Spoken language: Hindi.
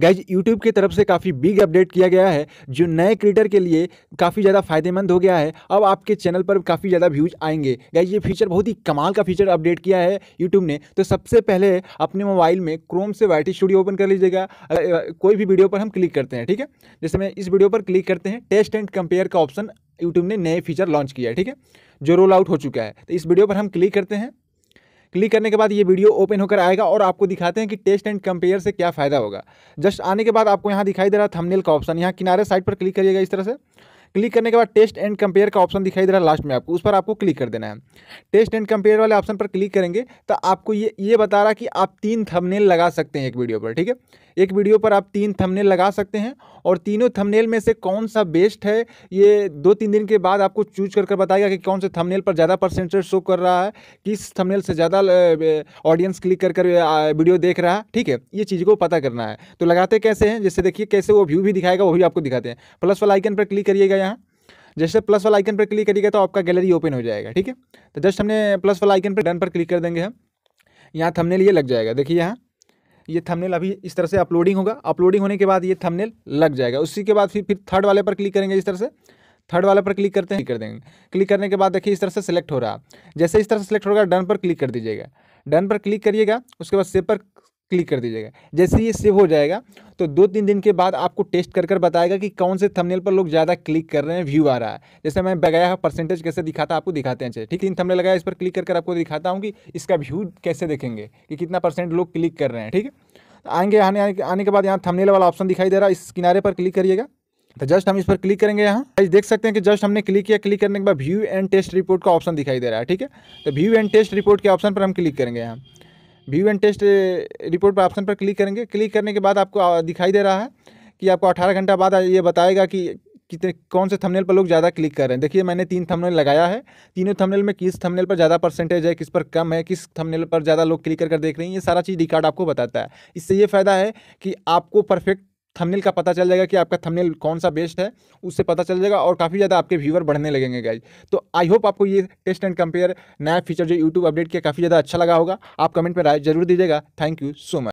गाइज यूट्यूब की तरफ से काफ़ी बिग अपडेट किया गया है जो नए क्रिएटर के लिए काफ़ी ज़्यादा फायदेमंद हो गया है अब आपके चैनल पर काफ़ी ज़्यादा व्यूज आएंगे गाइज ये फीचर बहुत ही कमाल का फीचर अपडेट किया है यूट्यूब ने तो सबसे पहले अपने मोबाइल में क्रोम से वाई स्टूडियो ओपन कर लीजिएगा कोई भी वीडियो पर हम क्लिक करते हैं ठीक है जैसे मैं इस वीडियो पर क्लिक करते हैं टेस्ट एंड कंपेयर का ऑप्शन यूट्यूब ने नए फीचर लॉन्च किया है ठीक है जो रोल आउट हो चुका है तो इस वीडियो पर हम क्लिक करते हैं क्लिक करने के बाद ये वीडियो ओपन होकर आएगा और आपको दिखाते हैं कि टेस्ट एंड कंपेयर से क्या फ़ायदा होगा जस्ट आने के बाद आपको यहाँ दिखाई दे रहा थमनेल का ऑप्शन यहाँ किनारे साइड पर क्लिक करिएगा इस तरह से क्लिक करने के बाद टेस्ट एंड कंपेयर का ऑप्शन दिखाई दे रहा है लास्ट में आपको उस पर आपको क्लिक कर देना है टेस्ट एंड कंपेयर वाले ऑप्शन पर क्लिक करेंगे तो आपको ये ये बता रहा कि आप तीन थंबनेल लगा सकते हैं एक वीडियो पर ठीक है एक वीडियो पर आप तीन थंबनेल लगा सकते हैं और तीनों थंबनेल में से कौन सा बेस्ट है ये दो तीन दिन के बाद आपको चूज कर कर बताएगा कि कौन से थंबनेल पर ज़्यादा परसेंटेज शो कर रहा है किस थंबनेल से ज़्यादा ऑडियंस क्लिक कर कर वीडियो देख रहा है ठीक है ये चीज़ को पता करना है तो लगाते कैसे हैं जैसे देखिए कैसे वो व्यू भी दिखाएगा वो भी आपको दिखाते हैं प्लस वाला आइकन पर क्लिक करिएगा यहाँ जैसे प्लस वाला आइकन पर क्लिक करिएगा तो आपका गैलरी ओपन हो जाएगा ठीक है तो जस्ट हमने प्लस वाला आइकन पर डन पर क्लिक कर देंगे हम यहाँ थंबनेल ये लग जाएगा देखिए यहाँ ये थंबनेल अभी इस तरह से अपलोडिंग होगा अपलोडिंग होने के बाद ये थंबनेल लग जाएगा उसी के बाद फिर फिर थर्ड वाले पर क्लिक करेंगे इस तरह से थर्ड वाले पर क्लिक करते हैं कर देंगे क्लिक करने के बाद देखिए इस तरह से सिलेक्ट हो रहा जैसे इस तरह से सिलेक्ट होगा डन पर क्लिक कर दीजिएगा डन पर क्लिक करिएगा उसके बाद सेव पर क्लिक कर दीजिएगा जैसे ये सेव हो जाएगा तो दो तीन दिन के बाद आपको टेस्ट कर कर बताएगा कि कौन से थंबनेल पर लोग ज़्यादा क्लिक कर रहे हैं व्यू आ रहा है जैसे मैं बगाया हुआ परसेंटेज कैसे दिखाता आपको दिखाते हैं चाहिए ठीक तीन थंबनेल लगाया इस पर क्लिक कर कर आपको दिखाता हूँ कि इसका व्यू कैसे देखेंगे कि कितना परसेंट लोग क्लिक कर रहे हैं ठीक है तो आएंगे आने आने के बाद यहाँ थमनेल वाला ऑप्शन दिखाई दे रहा है इस किनारे पर क्लिक करिएगा तो जस्ट हम इस पर क्लिक करेंगे यहाँ आज देख सकते हैं कि जस्ट हमने क्लिक किया क्लिक करने के बाद व्यू एंड टेस्ट रिपोर्ट का ऑप्शन दिखाई दे रहा है ठीक है तो व्यू एंड टेस्ट रिपोर्ट के ऑप्शन पर हम क्लिक करेंगे यहाँ व्यू एंड टेस्ट रिपोर्ट पर ऑप्शन पर क्लिक करेंगे क्लिक करने के बाद आपको दिखाई दे रहा है कि आपको अठारह घंटा बाद ये बताएगा कि कितने कौन से थंबनेल पर लोग ज़्यादा क्लिक कर रहे हैं देखिए मैंने तीन थंबनेल लगाया है तीनों थंबनेल में किस थंबनेल पर ज़्यादा परसेंटेज है किस पर कम है किस थंबनेल पर ज़्यादा लोग क्लिक कर देख रहे हैं ये सारा चीज़ रिकॉर्ड आपको बताता है इससे ये फ़ायदा है कि आपको परफेक्ट थंबनेल का पता चल जाएगा कि आपका थंबनेल कौन सा बेस्ट है उससे पता चल जाएगा और काफ़ी ज़्यादा आपके व्यूवर बढ़ने लगेंगे गाइज तो आई होप आपको ये टेस्ट एंड कंपेयर नया फीचर जो यूट्यूब अपडेट किया काफ़ी ज़्यादा अच्छा लगा होगा आप कमेंट में राय जरूर दीजिएगा थैंक यू सो मच